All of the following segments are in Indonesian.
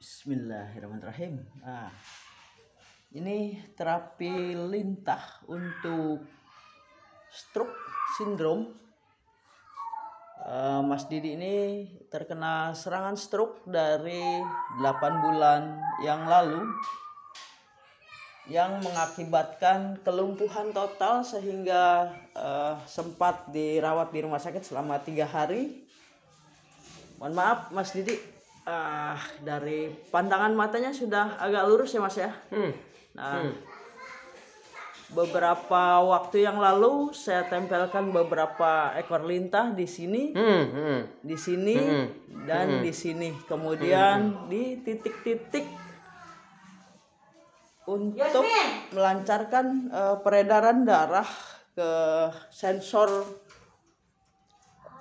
Bismillahirrahmanirrahim. Nah, ini terapi lintah untuk stroke sindrom. Ah, Mas Didi ini terkena serangan stroke dari 8 bulan yang lalu yang mengakibatkan kelumpuhan total sehingga uh, sempat dirawat di rumah sakit selama tiga hari. Mohon maaf Mas Didi, uh, dari pandangan matanya sudah agak lurus ya mas ya. Hmm. Nah, hmm. beberapa waktu yang lalu saya tempelkan beberapa ekor lintah di sini, hmm. Hmm. di sini hmm. hmm. dan hmm. di sini. Kemudian hmm. hmm. di titik-titik untuk melancarkan uh, peredaran darah ke sensor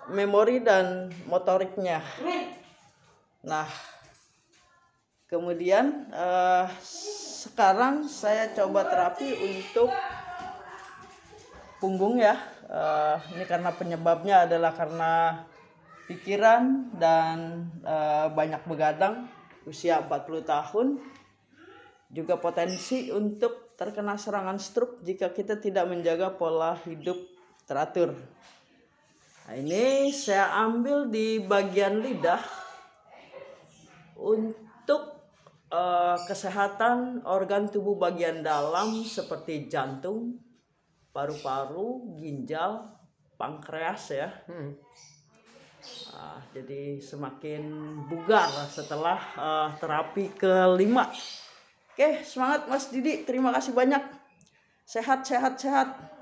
memori dan motoriknya. Nah, kemudian eh, sekarang saya coba terapi untuk punggung ya. Eh, ini karena penyebabnya adalah karena pikiran dan eh, banyak begadang usia 40 tahun juga potensi untuk terkena serangan stroke jika kita tidak menjaga pola hidup teratur. Nah, ini saya ambil di bagian lidah untuk uh, kesehatan organ tubuh bagian dalam seperti jantung, paru-paru, ginjal, pankreas ya. Hmm. Uh, jadi semakin bugar setelah uh, terapi kelima. Oke, semangat Mas Didi. Terima kasih banyak. Sehat, sehat, sehat.